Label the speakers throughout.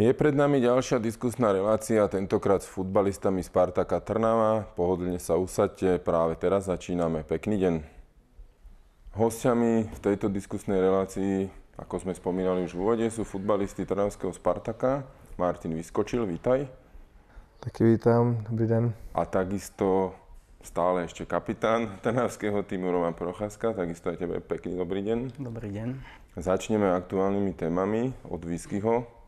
Speaker 1: Je pred nami ďalšia diskusná relácia, tentokrát s futbalistami Spartaka Trnava. Pohodlne sa usadte, práve teraz začíname. Pekný deň. Hostiami v tejto diskusnej relácii, ako sme spomínali už v úvode, sú futbalisti Trnavského Spartaka. Martin Vyskočil, vítaj.
Speaker 2: Taky vítám, dobrý den.
Speaker 1: A takisto stále ještě kapitán Trnavského týmu Roman Procházka, takisto aj tebe pekný dobrý den. Dobrý den. Začneme aktuálnymi témami od Vyskyho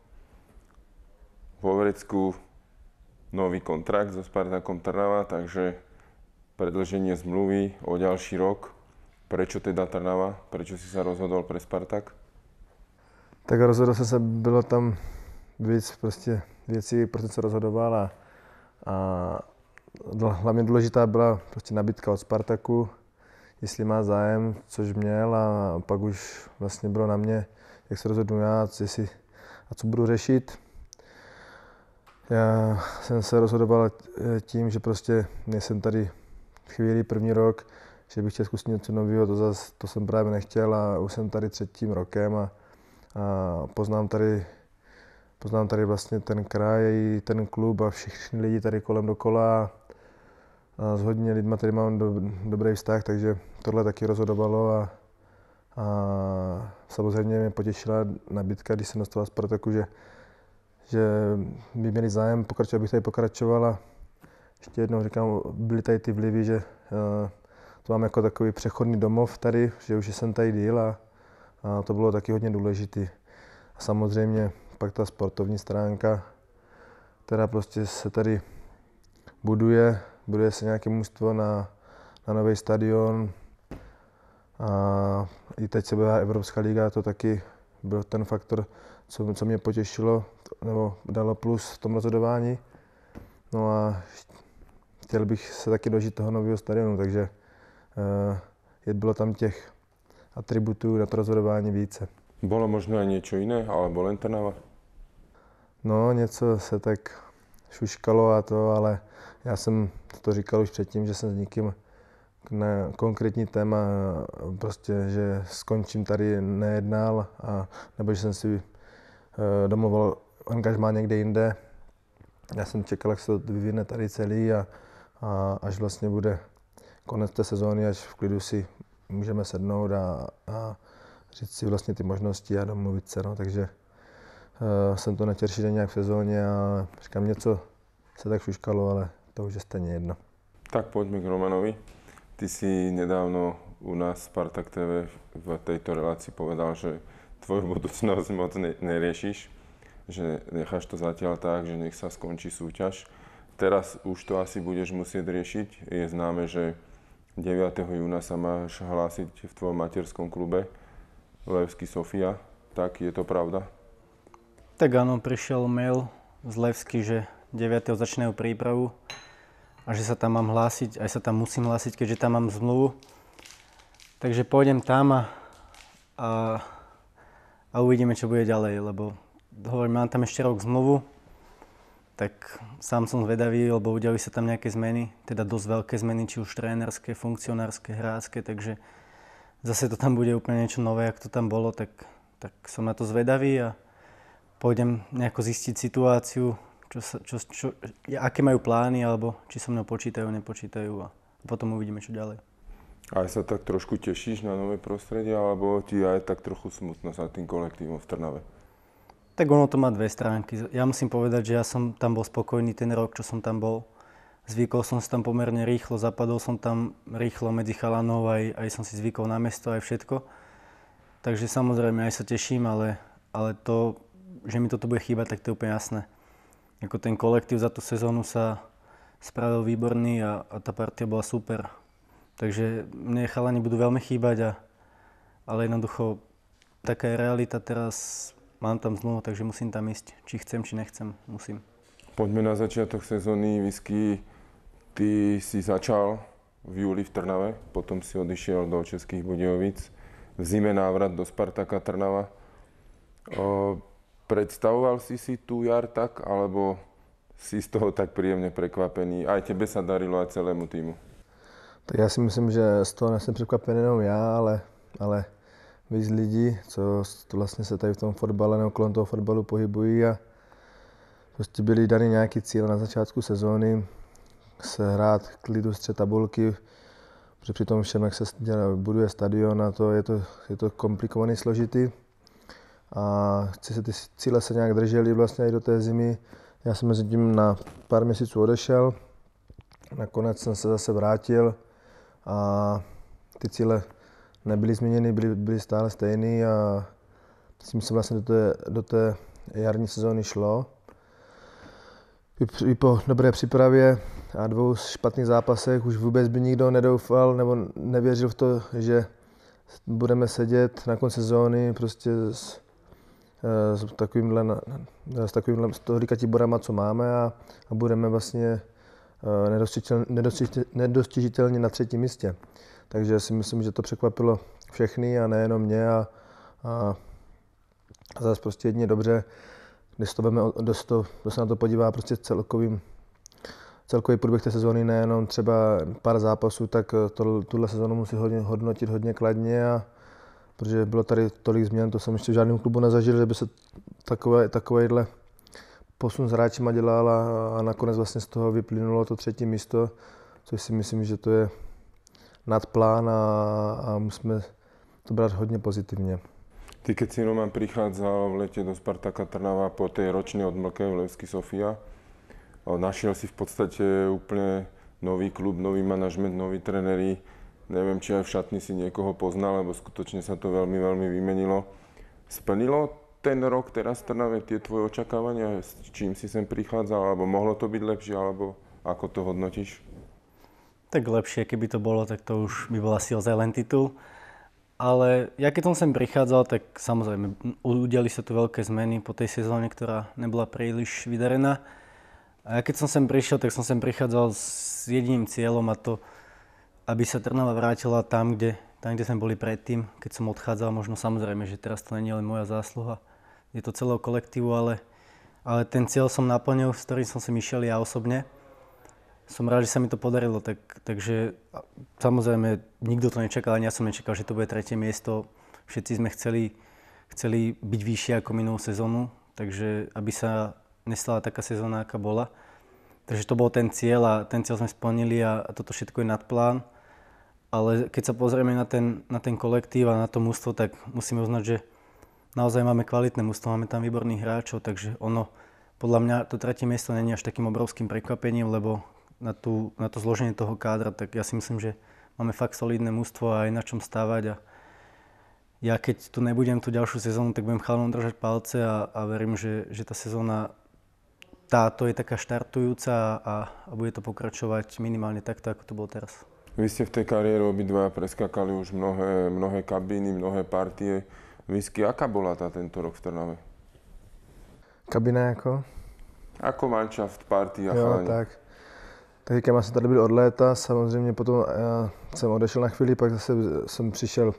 Speaker 1: v Overecku nový kontrakt so Spartakom Trnava, takže predlženie zmluvy o ďalší rok. Prečo teda Trnava? Prečo si sa rozhodol pre Spartak?
Speaker 2: Tak rozhodl som sa, bylo tam víc prostě věcí, proč jsem se rozhodoval a, a hlavně důležitá byla prostě nabídka od Spartaku, jestli má zájem, což měl a pak už vlastně bylo na mě, jak se rozhodnu já, jestli, a co budu řešit. Já jsem se rozhodoval eh, tím, že prostě nejsem tady chvíli první rok, že bych chtěl zkusit něco nového, to, zas, to jsem právě nechtěl a už jsem tady třetím rokem a, a poznám tady poznám tady vlastně ten kraj, ten klub a všichni lidi tady kolem dokola. A s hodně lidma tady mám do, dobrý vztah, takže tohle taky rozhodovalo a, a samozřejmě mě potěšila nabídka, když jsem dostal Spartaku, že že by měli zájem pokračovat, abych tady pokračovala. Ještě jednou říkám, byly tady ty vlivy, že eh, to mám jako takový přechodný domov tady, že už jsem tady díl a, a to bylo taky hodně důležité. A samozřejmě pak ta sportovní stránka, která prostě se tady buduje, buduje se nějaké mužstvo na, na nový stadion. A i teď se byla Evropská liga, to taky byl ten faktor, co, co mě potěšilo, nebo dalo plus v tom rozhodování. No a chtěl bych se taky dožít toho nového stadionu, takže eh, je bylo tam těch atributů na to rozhodování více.
Speaker 1: Bylo možná něco jiné, ale len Trnava?
Speaker 2: No, něco se tak šuškalo a to, ale já jsem to říkal už předtím, že jsem s nikým na konkrétní téma eh, prostě, že skončím tady, nejednal a nebo že jsem si eh, domluvil angažmá někde jinde. Já jsem čekal, jak se to vyvine tady celý a, a až vlastně bude konec té sezóny, až v klidu si můžeme sednout a, a říct si vlastně ty možnosti a domluvit se. No. Takže uh, jsem to netěršil nějak v sezóně a říkám, něco se tak šuškalo, ale to už je stejně jedno.
Speaker 1: Tak pojďme k Romanovi. Ty si nedávno u nás Spartak TV v této relaci povedal, že tvoju budoucnost moc ne že necháš to zatiaľ tak, že nech sa skončí súťaž. Teraz už to asi budeš musieť riešiť. Je známe, že 9. júna sa máš hlásiť v tvojom materskom klube Levský Sofia. Tak je to pravda? Tak
Speaker 3: áno, prišiel mail z Levsky, že 9. začínajú prípravu a že sa tam mám hlásiť, aj sa tam musím hlásiť, keďže tam mám zmluvu. Takže pôjdem tam a, a, a uvidíme, čo bude ďalej, lebo hovorím, mám tam ešte rok zmluvu, tak sám som zvedavý, lebo udiali sa tam nejaké zmeny, teda dosť veľké zmeny, či už trénerské, funkcionárske, hrácké, takže zase to tam bude úplne niečo nové, jak to tam bolo, tak, tak som na to zvedavý a pôjdem nejako zistiť situáciu, čo sa, čo, čo, aké majú plány, alebo či so mnou počítajú, nepočítajú a potom uvidíme, čo ďalej.
Speaker 1: A sa tak trošku tešíš na nové prostredie, alebo ti je tak trochu smutno za tým kolektívom v Trnave?
Speaker 3: Tak ono to má dve stránky. Ja musím povedať, že ja som tam bol spokojný ten rok, čo som tam bol. Zvykol som si tam pomerne rýchlo, zapadol som tam rýchlo medzi chalanov, aj, aj som si zvykol na mesto, aj všetko. Takže samozrejme aj sa teším, ale, ale to, že mi toto bude chýbať, tak to je úplne jasné. Jako ten kolektív za tú sezónu sa spravil výborný a, a tá partia bola super. Takže mne chalani budú veľmi chýbať, a, ale jednoducho taká je realita teraz mám tam zmluvu, takže musím tam jít, či chcem, či nechcem, musím.
Speaker 1: Pojďme na začátek sezóny whisky. Ty jsi začal v júli v Trnave, potom si odešel do Českých Budějovic, v zime návrat do Spartaka Trnava. O, predstavoval si si tu jar tak, alebo si z toho tak příjemně překvapený? A tebe se darilo a celému týmu?
Speaker 2: Tak já si myslím, že z toho nejsem překvapený jenom já, ale, ale víc lidí, co vlastně se tady v tom fotbale nebo kolem toho fotbalu pohybují a prostě byly dany nějaký cíl na začátku sezóny, se hrát klidu střed tabulky, protože při tom všem, jak se děla, buduje stadion a to je, to, je to komplikovaný, složitý. A chci se ty cíle se nějak drželi vlastně i do té zimy. Já jsem mezi tím na pár měsíců odešel, nakonec jsem se zase vrátil a ty cíle nebyly změněny, byly, byly stále stejný a s tím se vlastně do té, do té jarní sezóny šlo. I, po dobré přípravě a dvou špatných zápasech už vůbec by nikdo nedoufal nebo nevěřil v to, že budeme sedět na konci sezóny prostě s, eh, s takovýmhle, s takovýmhle, s tolika borama, co máme a, a budeme vlastně eh, nedostižitelně na třetím místě. Takže si myslím, že to překvapilo všechny a nejenom mě a, a zase prostě jedně dobře, když, to veme, když, to, když se na to podívá prostě celkovým celkový průběh té sezóny, nejenom třeba pár zápasů, tak to, tuhle sezónu musí hodně, hodnotit hodně kladně a protože bylo tady tolik změn, to jsem ještě v žádném klubu nezažil, že by se takové, takovýhle posun s hráčima dělal a, a nakonec vlastně z toho vyplynulo to třetí místo, což si myslím, že to je nad plán a, a musíme to brát hodně pozitivně.
Speaker 1: si nám prichádzal v letě do Spartaka Trnava po té roční odmlke v Levsky Sofia. našel si v podstatě úplně nový klub, nový manažment, noví trenery. Nevím, či aj v šatni si někoho poznal, nebo skutečně se to velmi, velmi vymenilo. Splnilo ten rok teraz v Trnave ty tvoje očekávání, S čím si sem prichádzal? Alebo mohlo to být lepší, Alebo ako to hodnotíš?
Speaker 3: tak lepšie, keby to bolo, tak to už by bol asi ozaj len titul. Ale ja keď som sem prichádzal, tak samozrejme udiali sa tu veľké zmeny po tej sezóne, ktorá nebola príliš vydarená. A ja keď som sem prišiel, tak som sem prichádzal s jediným cieľom a to, aby sa Trnava vrátila tam, kde, tam, kde sme boli predtým, keď som odchádzal. Možno samozrejme, že teraz to nie je len moja zásluha, je to celého kolektívu, ale, ale ten cieľ som naplnil, s ktorým som si myšiel ja osobne som rád, že sa mi to podarilo, tak, takže samozrejme nikto to nečakal, ani ja som nečakal, že to bude tretie miesto. Všetci sme chceli, chceli byť vyššie ako minulú sezónu, takže aby sa nestala taká sezóna, aká bola. Takže to bol ten cieľ a ten cieľ sme splnili a, a toto všetko je nad plán. Ale keď sa pozrieme na ten, na ten kolektív a na to mústvo, tak musíme uznať, že naozaj máme kvalitné mústvo, máme tam výborných hráčov, takže ono, podľa mňa to tretie miesto není až takým obrovským prekvapením, lebo na, tú, na to zloženie toho kádra, tak ja si myslím, že máme fakt solidné mústvo a aj na čom stávať a ja keď tu nebudem tú ďalšiu sezónu, tak budem chalom držať palce a, a verím, že, že tá sezóna táto je taká štartujúca a, a bude to pokračovať minimálne takto, ako to bolo teraz.
Speaker 1: Vy ste v tej kariére obidva preskakali už mnohé, mnohé kabíny, mnohé partie. Whisky, aká bola tá tento rok v Trnave?
Speaker 2: Kabina ako?
Speaker 1: Ako manšaft, party a Jo, chalani. tak.
Speaker 2: Takže já jsem tady byl od léta, samozřejmě potom eh, jsem odešel na chvíli, pak zase jsem přišel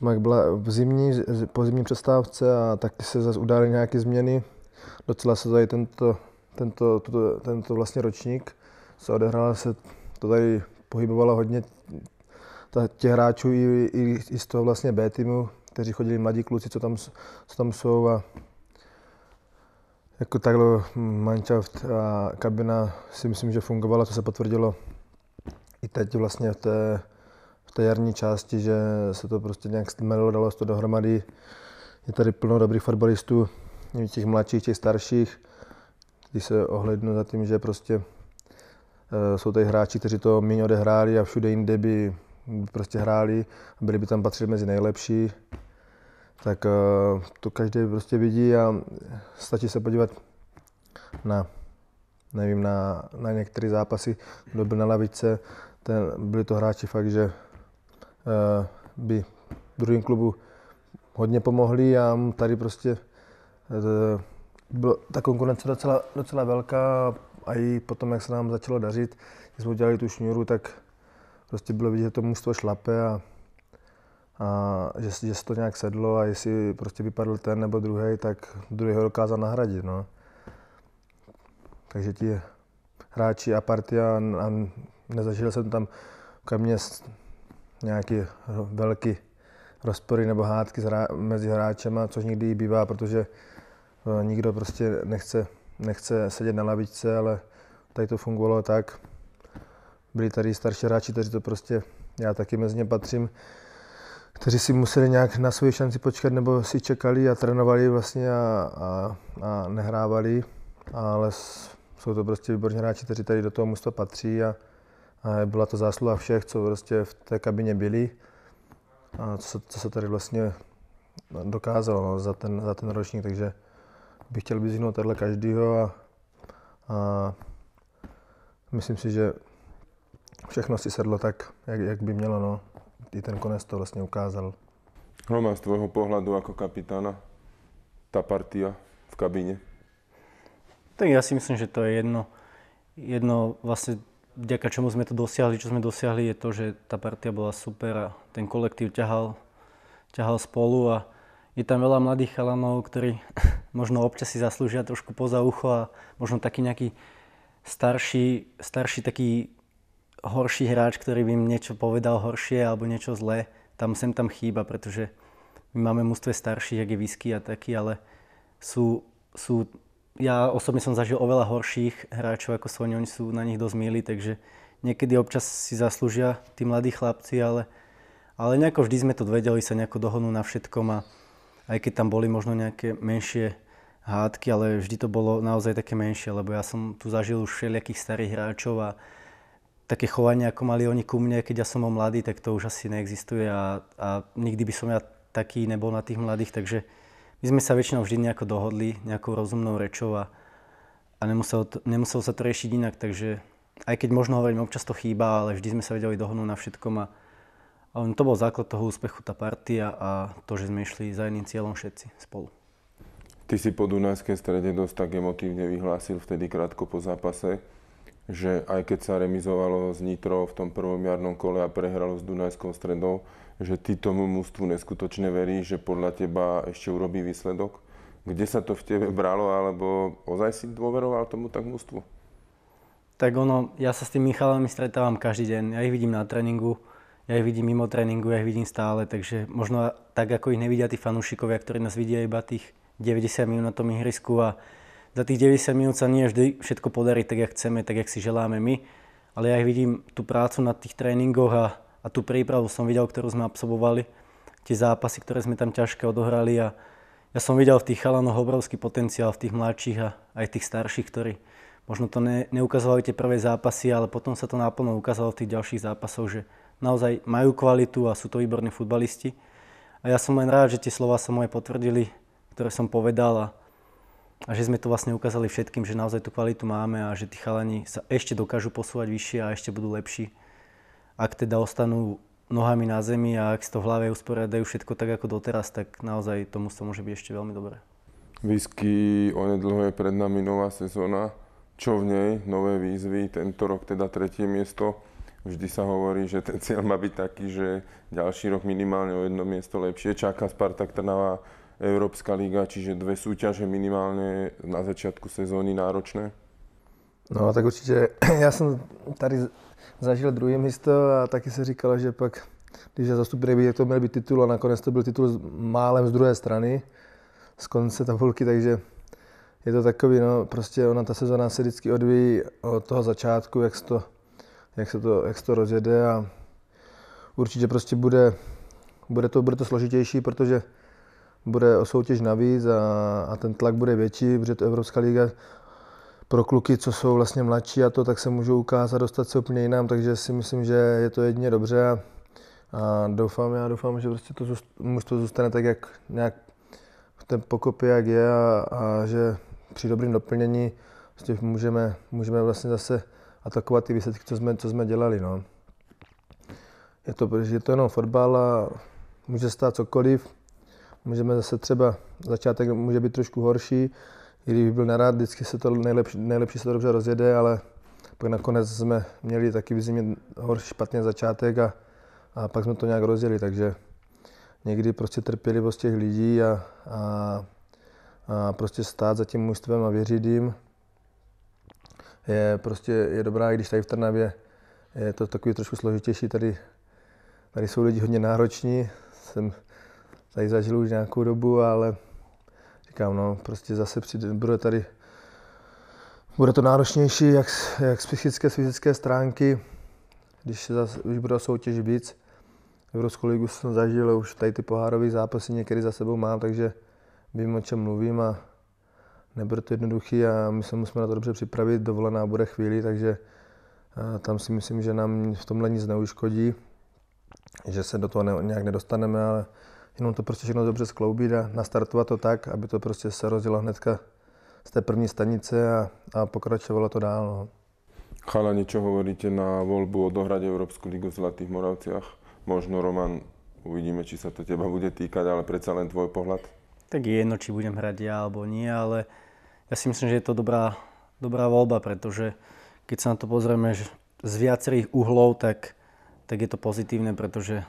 Speaker 2: pak byla v zimní, po zimní přestávce a taky se zase udály nějaké změny. Docela se tady tento, tento, tuto, tento vlastně ročník se odehrál, se to tady pohybovalo hodně těch hráčů i, i, i z toho vlastně B týmu, kteří chodili mladí kluci, co tam, co tam jsou a jako takhle manšaft hm, a kabina si myslím, že fungovala, to se potvrdilo i teď vlastně v té, v té jarní části, že se to prostě nějak stmelilo, dalo se to dohromady. Je tady plno dobrých fotbalistů, těch mladších, těch starších. Když se ohlednu za tím, že prostě eh, jsou tady hráči, kteří to méně odehráli a všude jinde by prostě hráli a byli by tam patřili mezi nejlepší tak eh, to každý prostě vidí a stačí se podívat na, nevím, na, na některé zápasy, kdo byl na lavice, ten, byli to hráči fakt, že eh, by druhým klubu hodně pomohli a tady prostě eh, byla ta konkurence docela, docela velká a i potom, jak se nám začalo dařit, když jsme udělali tu šňuru, tak prostě bylo vidět, že to mužstvo šlape a a že, že se to nějak sedlo a jestli prostě vypadl ten nebo druhý, tak ho dokázal nahradit. No. Takže ti hráči a partia, a nezažil jsem tam ke mně nějaký velký rozpory nebo hádky mezi hráčema, což nikdy bývá, protože eh, nikdo prostě nechce, nechce sedět na lavičce, ale tady to fungovalo tak. Byli tady starší hráči, kteří to prostě, já taky mezi ně patřím, kteří si museli nějak na svoji šanci počkat, nebo si čekali a trénovali vlastně a, a, a nehrávali, ale jsou to prostě výborní hráči, kteří tady do toho mužstva patří a, a byla to zásluha všech, co prostě v té kabině byli a co, co se tady vlastně dokázalo no, za, ten, za ten ročník, takže bych chtěl vyzvihnout tohle každýho a, a myslím si, že všechno si sedlo tak, jak, jak by mělo. No i ten konec to vlastně ukázal.
Speaker 1: Roman, no, z tvého pohledu jako kapitána, ta partia v kabině?
Speaker 3: Tak já si myslím, že to je jedno, jedno vlastně vďaka čemu jsme to dosiahli, čo jsme dosiahli, je to, že ta partia byla super a ten kolektív ťahal, ťahal spolu a je tam veľa mladých chalanov, ktorí možno občas si zaslúžia trošku poza ucho a možno taký nejaký starší, starší taký horší hráč, ktorý by im niečo povedal horšie alebo niečo zlé, tam sem tam chýba, pretože my máme mústve starších, jak je Whisky a taký, ale sú, sú ja osobne som zažil oveľa horších hráčov ako Soni, oni sú na nich dosť milí, takže niekedy občas si zaslúžia tí mladí chlapci, ale, ale nejako vždy sme to vedeli, sa nejako dohodnú na všetkom a aj keď tam boli možno nejaké menšie hádky, ale vždy to bolo naozaj také menšie, lebo ja som tu zažil už všelijakých starých hráčov a také chovanie, ako mali oni ku mne, keď ja som bol mladý, tak to už asi neexistuje a, a nikdy by som ja taký nebol na tých mladých, takže my sme sa väčšinou vždy nejako dohodli nejakou rozumnou rečou a, a nemuselo, to, nemuselo sa to riešiť inak, takže aj keď možno hovorím, občas to chýba, ale vždy sme sa vedeli dohodnúť na všetkom a, a to bol základ toho úspechu, tá partia a to, že sme išli za jedným cieľom všetci spolu.
Speaker 1: Ty si po Dunajské strede dosť tak emotívne vyhlásil vtedy krátko po zápase, že aj keď sa remizovalo s Nitro v tom prvom jarnom kole a prehralo s Dunajskou stredou, že ty tomu mužstvu neskutočne veríš, že podľa teba ešte urobí výsledok? Kde sa to v tebe bralo, alebo ozaj si dôveroval tomu tak mužstvu? Tak ono, ja sa s tým
Speaker 3: Michalami stretávam každý deň. Ja ich vidím na tréningu, ja ich vidím mimo tréningu, ja ich vidím stále, takže možno tak, ako ich nevidia tí fanúšikovia, ktorí nás vidia iba tých 90 minút na tom ihrisku a za tých 90 minút sa nie vždy všetko podarí tak, jak chceme, tak, jak si želáme my, ale ja vidím tu prácu na tých tréningoch a, a tú prípravu som videl, ktorú sme absolvovali, tie zápasy, ktoré sme tam ťažké odohrali a ja som videl v tých chalanoch obrovský potenciál v tých mladších a aj tých starších, ktorí možno to ne, neukazovali tie prvé zápasy, ale potom sa to naplno ukázalo v tých ďalších zápasoch, že naozaj majú kvalitu a sú to výborní futbalisti. A ja som len rád, že tie slova sa moje potvrdili, ktoré som povedal a a že sme to vlastne ukázali všetkým, že naozaj tú kvalitu máme a že tí chalani sa ešte dokážu posúvať vyššie a ešte budú lepší. Ak teda ostanú nohami na zemi a ak si to v hlave usporiadajú všetko tak ako doteraz, tak naozaj tomu to môže byť ešte veľmi dobré.
Speaker 1: Whisky, onedlho je pred nami nová sezóna. Čo v nej? Nové výzvy, tento rok teda tretie miesto. Vždy sa hovorí, že ten cieľ má byť taký, že ďalší rok minimálne o jedno miesto lepšie. Čaká Spartak Trnava Európska liga, čiže dve súťaže minimálne na začiatku sezóny náročné?
Speaker 2: No tak určitě, já jsem tady zažil druhý místo a taky se říkalo, že pak, když je zastup derby, jak to měl být titul a nakonec to byl titul málem z druhé strany, z konce tabulky, takže je to takový, no prostě ona ta sezóna se vždycky odvíjí od toho začátku, jak se to, jak se to, jak se to rozjede a určitě prostě bude, bude to, bude to složitější, protože bude o soutěž navíc a, a ten tlak bude větší, protože to Evropská liga pro kluky, co jsou vlastně mladší a to, tak se můžou ukázat, dostat se úplně jinam, takže si myslím, že je to jedině dobře a, a doufám, já doufám, že prostě to to zůstane tak, jak nějak ten pokop jak je a, a že při dobrém doplnění prostě můžeme, můžeme vlastně zase atakovat ty výsledky, co jsme, co jsme dělali. No. Je to, je to jenom fotbal a může stát cokoliv, Můžeme zase třeba, začátek může být trošku horší, i kdybych byl nerad, vždycky se to nejlepší, nejlepší se to dobře rozjede, ale pak nakonec jsme měli taky v zimě horší, špatný začátek a, a pak jsme to nějak rozjeli, takže někdy prostě trpělivost těch lidí a, a, a prostě stát za tím mužstvem a věřit jim je prostě je dobrá, i když tady v Trnavě je to takový trošku složitější, tady, tady jsou lidi hodně nároční, jsem tady zažil už nějakou dobu, ale říkám, no prostě zase přijde, bude tady, bude to náročnější, jak, jak z psychické, z fyzické stránky, když, zase, když bude soutěž víc. Evropskou ligu jsem zažil už tady ty pohárové zápasy některý za sebou mám, takže vím, o čem mluvím a nebude to jednoduchý a my se musíme na to dobře připravit, dovolená bude chvíli, takže tam si myslím, že nám v tomhle nic neuškodí, že se do toho ne, nějak nedostaneme, ale jenom to prostě všechno dobře skloubit a nastartovat to tak, aby to prostě se rozdělo hnedka z té první stanice a, a pokračovalo to dál. No.
Speaker 1: Chala, něco hovoríte na volbu odohrať Evropskou ligu v Zlatých Moravciach? Možno, Roman, uvidíme, či se to těba bude týkat. ale přece jen tvoj pohled?
Speaker 3: Tak je jedno, či budem hrať ja alebo nie, ale ja si myslím, že je to dobrá, dobrá voľba, pretože keď sa na to pozrieme z viacerých uhlov, tak, tak je to pozitívne, pretože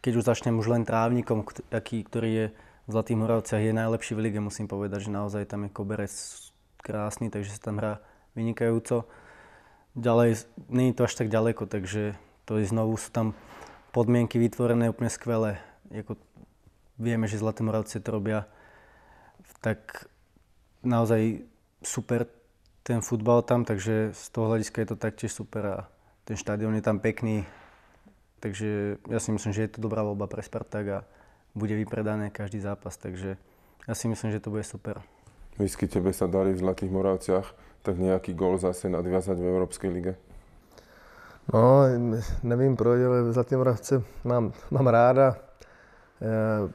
Speaker 3: keď už začnem už len trávnikom, který ktorý je v Zlatých Moravciach, je najlepší v lige, musím povedať, že naozaj tam je koberec krásny, takže sa tam hrá vynikajúco. Ďalej, není to až tak ďaleko, takže to je znovu, sú tam podmienky vytvorené úplne skvelé. Jako vieme, že Zlaté Moravce to robia tak naozaj super ten futbal tam, takže z toho hľadiska je to taktiež super a ten štadión je tam pekný, takže ja si myslím, že je to dobrá voľba pre Spartak a bude vypredané každý zápas, takže ja si myslím, že to bude super.
Speaker 1: Vždycky tebe sa darí v Zlatých Moravciach, tak nejaký gól zase nadviazať v Európskej lige?
Speaker 2: No, nevím proč, ale Zlatý Moravce mám, mám ráda. E,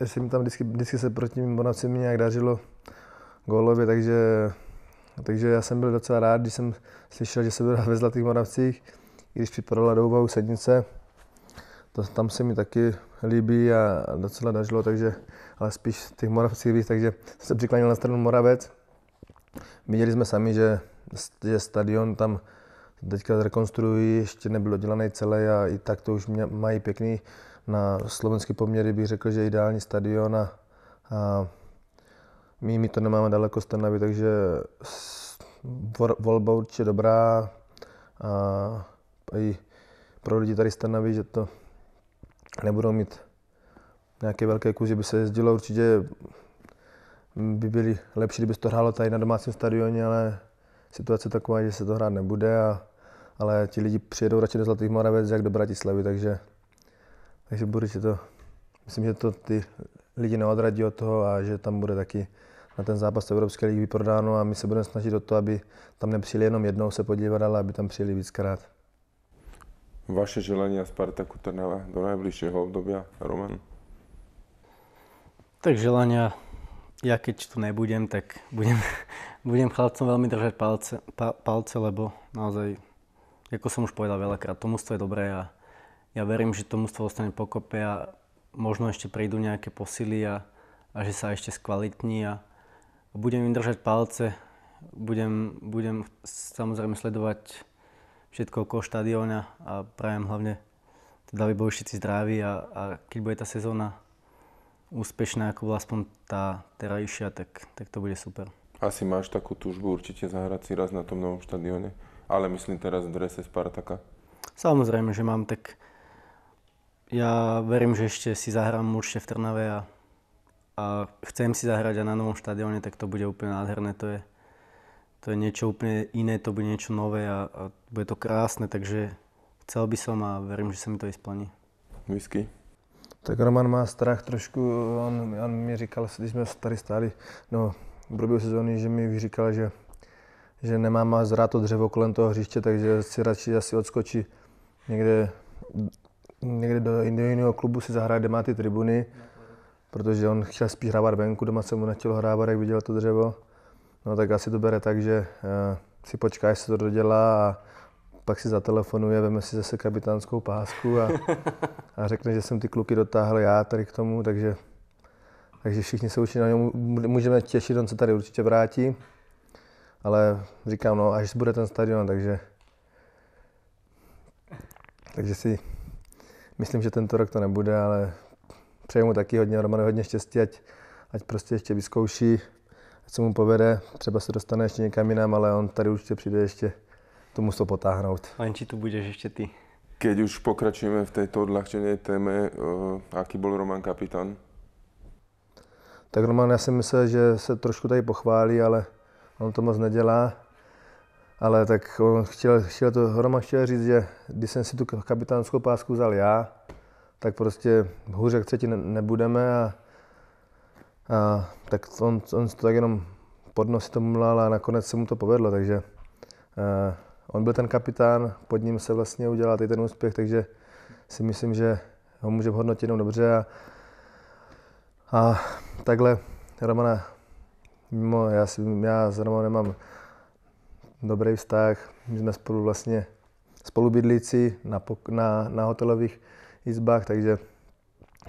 Speaker 2: já jsem tam vždycky, vždycky se proti Moravci mi nějak dařilo golově, takže, takže já jsem byl docela rád, když jsem slyšel, že se bude ve Zlatých Moravcích i když připadala do úvahu sednice, to, tam se mi taky líbí a docela dažilo, takže, ale spíš těch Moravcích takže se přiklánil na stranu Moravec. Viděli jsme sami, že, že stadion tam teďka zrekonstruují, ještě nebyl dodělaný celý a i tak to už mě, mají pěkný na slovenské poměry bych řekl, že ideální stadion a, a my, my to nemáme daleko z Trnavy, takže volba určitě dobrá. A i pro lidi tady z Trnavy, že to nebudou mít nějaké velké kůže, by se jezdilo určitě, by byly lepší, kdyby se to hrálo tady na domácím stadioně, ale situace taková, že se to hrát nebude, a, ale ti lidi přijedou radši do Zlatých Moravec, jak do Bratislavy, takže, takže bude to, myslím, že to ty lidi neodradí od toho a že tam bude taky na ten zápas Evropské ligy vyprodáno a my se budeme snažit o to, aby tam nepřijeli jenom jednou se podívat, ale aby tam přijeli
Speaker 1: víckrát. Vaše želenia Spartaku Trnava do najbližšieho obdobia, Roman? Tak želania, ja keď tu nebudem, tak
Speaker 3: budem, budem chlapcom veľmi držať palce, pa, palce, lebo naozaj, ako som už povedal veľakrát, to mústvo je dobré a ja verím, že to mústvo ostane pokope a možno ešte prídu nejaké posily a, a že sa ešte skvalitní a, a budem im držať palce, budem, budem samozrejme sledovať všetko okolo štadióna a prajem hlavne, teda aby boli všetci zdraví a, a keď bude tá sezóna úspešná, ako bola aspoň tá terajšia, tak, tak to bude super.
Speaker 1: Asi máš takú túžbu určite zahrať si raz na tom novom štadióne, ale myslím teraz v drese Spartaka.
Speaker 3: Samozrejme, že mám, tak já verím, že ještě si zahrám určite v Trnave a, a chcem si zahrať a na novom štadióne, tak to bude úplně nádherné. To je, to je niečo úplne iné, to bude niečo nové a, a bude to krásne, takže chcel by som a verím, že sa mi to i splní. Whisky? Tak
Speaker 2: Roman má strach trošku, on, on mi říkal, když jsme tady stáli, no, v průběhu sezóny, že mi říkal, že, že má zrát to dřevo kolem toho hřiště, takže si radši asi odskočí někde, někde do jiného klubu si zahraje, kde má ty tribuny, protože on chtěl spíš hrávat venku, doma se mu nechtělo hrávat, jak viděl to dřevo. No tak asi to bere tak, že eh, si počká, až se to dodělá a pak si zatelefonuje, veme si zase kapitánskou pásku a, a řekne, že jsem ty kluky dotáhl já tady k tomu, takže, takže všichni se určitě na něm můžeme těšit, on se tady určitě vrátí, ale říkám, no až bude ten stadion, takže takže si myslím, že tento rok to nebude, ale přeju mu taky hodně, Romane, hodně štěstí, ať, ať prostě ještě vyzkouší co mu povede, třeba se dostane ještě někam jinam, ale on tady určitě přijde ještě to musí potáhnout.
Speaker 1: Lenči, tu budeš ještě ty. Když už pokračujeme v této odlehčené téme, uh, eh, jaký byl Roman kapitán?
Speaker 2: Tak Roman, já si myslel, že se trošku tady pochválí, ale on to moc nedělá. Ale tak on chtěl, chtěl to, Roman chtěl říct, že když jsem si tu kapitánskou pásku vzal já, tak prostě hůře, jak třetí nebudeme a a, tak on, on to tak jenom pod nos mlal a nakonec se mu to povedlo, takže uh, on byl ten kapitán, pod ním se vlastně udělal i ten úspěch, takže si myslím, že ho může hodnotit jenom dobře a, a takhle Romana, mimo, já, si, já s Romanem mám dobrý vztah, my jsme spolu vlastně spolubydlíci na, na, na hotelových izbách, takže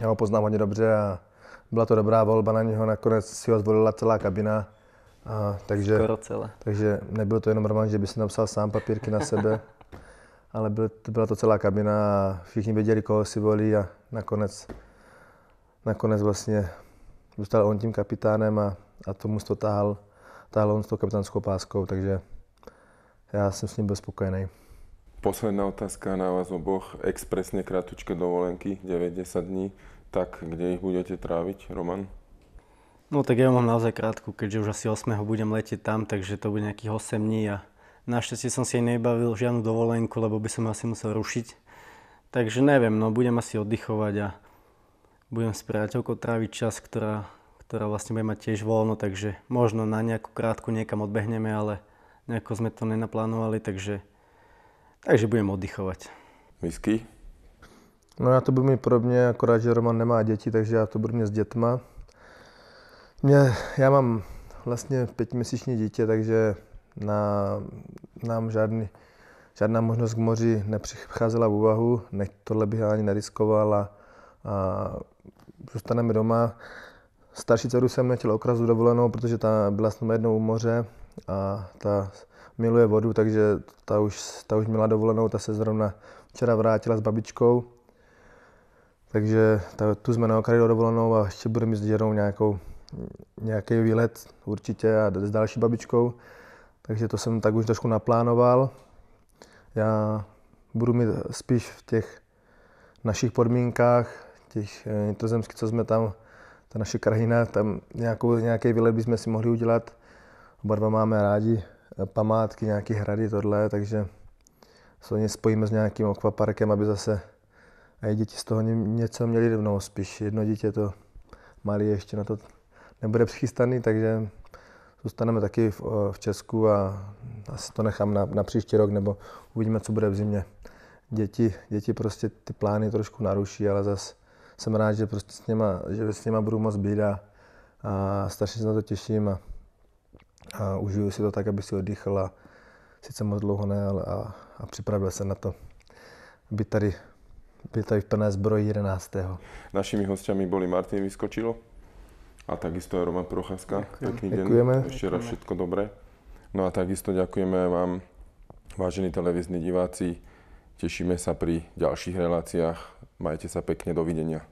Speaker 2: já ho poznám hodně dobře a byla to dobrá volba na něho, nakonec si ho zvolila celá kabina. A, takže, Skoro celé. Takže nebyl to jenom Roman, že by si napsal sám papírky na sebe, ale byl, byla to celá kabina a všichni věděli, koho si volí a nakonec, nakonec vlastně zůstal on tím kapitánem a, a tomu to táhl, táhl on s tou kapitánskou páskou, takže já jsem s ním byl spokojený.
Speaker 1: Posledná otázka na vás oboch. Expresně krátučké dovolenky, 90 dní tak kde ich budete tráviť, Roman?
Speaker 3: No tak ja mám naozaj krátku, keďže už asi 8. budem letieť tam, takže to bude nejakých 8 dní a našťastie som si aj nebavil žiadnu dovolenku, lebo by som asi musel rušiť. Takže neviem, no budem asi oddychovať a budem s priateľkou tráviť čas, ktorá, ktorá vlastne bude mať tiež voľno, takže možno na nejakú krátku niekam odbehneme, ale nejako sme to nenaplánovali, takže, takže budem oddychovať. Whisky?
Speaker 2: No já to budu mít podobně, akorát, že Roman nemá děti, takže já to budu mít s dětma. Mě, já mám vlastně pětiměsíční dítě, takže na, nám žádný, žádná možnost k moři nepřicházela v úvahu, ne, tohle bych ani neriskoval a, a zůstaneme doma. Starší dceru jsem nechtěl okrazu dovolenou, protože ta byla s jednou u moře a ta miluje vodu, takže ta už, ta už měla dovolenou, ta se zrovna včera vrátila s babičkou. Takže tu jsme neokrali do dovolenou a ještě budeme s dědou nějakou, nějaký výlet určitě a s další babičkou. Takže to jsem tak už trošku naplánoval. Já budu mít spíš v těch našich podmínkách, těch eh, nitrozemských, co jsme tam, ta naše krajina, tam nějakou, nějaký výlet bychom si mohli udělat. Oba dva máme rádi eh, památky, nějaké hrady, tohle, takže se spojíme s nějakým akvaparkem, aby zase a i děti z toho něco měli rovnou spíš. Jedno dítě to malé ještě na to nebude přichystaný, takže zůstaneme taky v, v Česku a asi to nechám na, na příští rok, nebo uvidíme, co bude v zimě. Děti, děti prostě ty plány trošku naruší, ale zase jsem rád, že prostě s něma, že s něma budu moc být a, a strašně se na to těším a, a užiju si to tak, aby si oddychl a sice moc dlouho ne, ale a, a připravil se na to být tady Pýtajú v plné zbroji 11.
Speaker 1: Našimi hostiami boli Martin Vyskočilo a takisto je Roman Procházka. Pekný deň. Ďakujeme. Ešte raz všetko dobré. No a takisto ďakujeme vám, vážení televizní diváci. Tešíme sa pri ďalších reláciách. Majte sa pekne. Dovidenia.